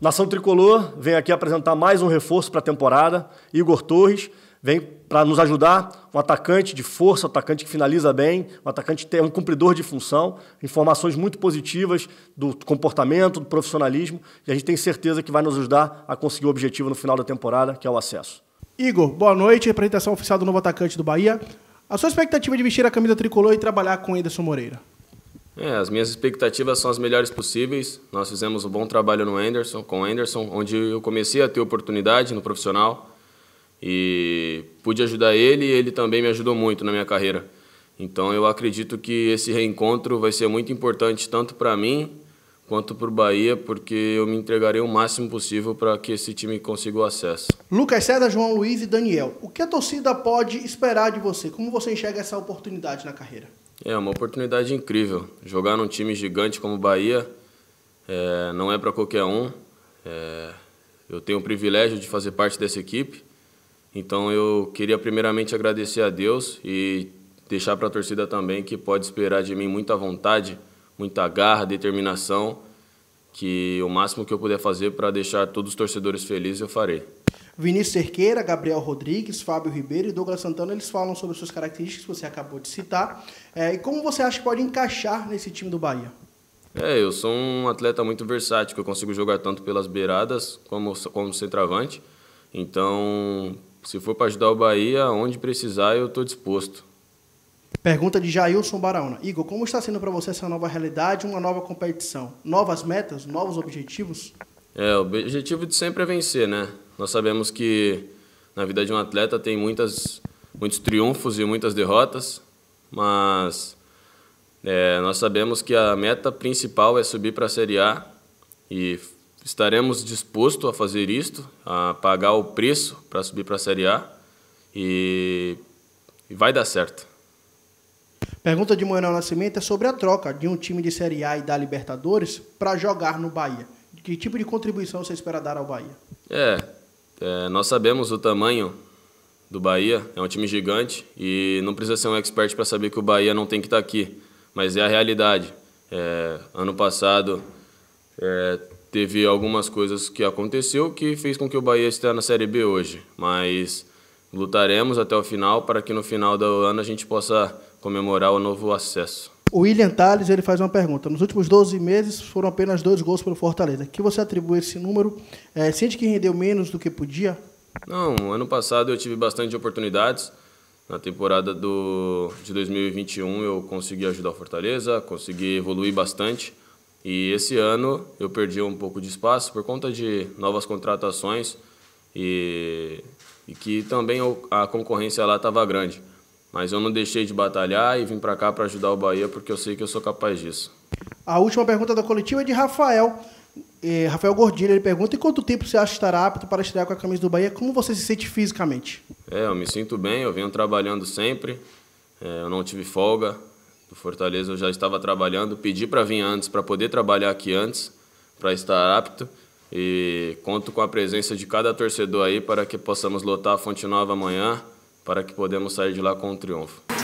Nação Tricolor vem aqui apresentar mais um reforço para a temporada. Igor Torres vem para nos ajudar, um atacante de força, um atacante que finaliza bem, um atacante que é um cumpridor de função, informações muito positivas do comportamento, do profissionalismo, e a gente tem certeza que vai nos ajudar a conseguir o objetivo no final da temporada, que é o acesso. Igor, boa noite, representação oficial do novo atacante do Bahia. A sua expectativa é de vestir a camisa tricolor e trabalhar com Ederson Moreira? É, as minhas expectativas são as melhores possíveis. Nós fizemos um bom trabalho no Anderson, com o Anderson, onde eu comecei a ter oportunidade no profissional e pude ajudar ele e ele também me ajudou muito na minha carreira. Então eu acredito que esse reencontro vai ser muito importante tanto para mim quanto para o Bahia, porque eu me entregarei o máximo possível para que esse time consiga o acesso. Lucas César, João Luiz e Daniel, o que a torcida pode esperar de você? Como você enxerga essa oportunidade na carreira? É uma oportunidade incrível. Jogar num time gigante como o Bahia é, não é para qualquer um. É, eu tenho o privilégio de fazer parte dessa equipe, então eu queria primeiramente agradecer a Deus e deixar para a torcida também que pode esperar de mim muita vontade, muita garra, determinação, que o máximo que eu puder fazer para deixar todos os torcedores felizes eu farei. Vinícius Cerqueira, Gabriel Rodrigues, Fábio Ribeiro e Douglas Santana, eles falam sobre suas características que você acabou de citar. É, e como você acha que pode encaixar nesse time do Bahia? É, eu sou um atleta muito versátil, eu consigo jogar tanto pelas beiradas como como centroavante. Então, se for para ajudar o Bahia, onde precisar, eu estou disposto. Pergunta de Jailson Baraúna. Igor, como está sendo para você essa nova realidade, uma nova competição? Novas metas, novos objetivos? É, o objetivo de sempre é vencer, né? Nós sabemos que na vida de um atleta tem muitas, muitos triunfos e muitas derrotas, mas é, nós sabemos que a meta principal é subir para a Série A e estaremos dispostos a fazer isto, a pagar o preço para subir para a Série A e, e vai dar certo. Pergunta de Moenão Nascimento é sobre a troca de um time de Série A e da Libertadores para jogar no Bahia. Que tipo de contribuição você espera dar ao Bahia? É, é, nós sabemos o tamanho do Bahia, é um time gigante e não precisa ser um expert para saber que o Bahia não tem que estar tá aqui, mas é a realidade. É, ano passado é, teve algumas coisas que aconteceu que fez com que o Bahia esteja na Série B hoje, mas lutaremos até o final para que no final do ano a gente possa comemorar o novo acesso. O William Tales ele faz uma pergunta. Nos últimos 12 meses foram apenas dois gols pelo Fortaleza. Que você atribui esse número? É, sente que rendeu menos do que podia? Não, ano passado eu tive bastante oportunidades. Na temporada do, de 2021 eu consegui ajudar o Fortaleza, consegui evoluir bastante. E esse ano eu perdi um pouco de espaço por conta de novas contratações e, e que também a concorrência lá estava grande. Mas eu não deixei de batalhar e vim para cá para ajudar o Bahia porque eu sei que eu sou capaz disso. A última pergunta da coletiva é de Rafael. Eh, Rafael Gordilho, ele pergunta: em quanto tempo você acha que estará apto para estrear com a camisa do Bahia? Como você se sente fisicamente? É, eu me sinto bem, eu venho trabalhando sempre. É, eu não tive folga. Do Fortaleza eu já estava trabalhando, pedi para vir antes, para poder trabalhar aqui antes, para estar apto. E conto com a presença de cada torcedor aí para que possamos lotar a Fonte Nova amanhã para que podemos sair de lá com um triunfo.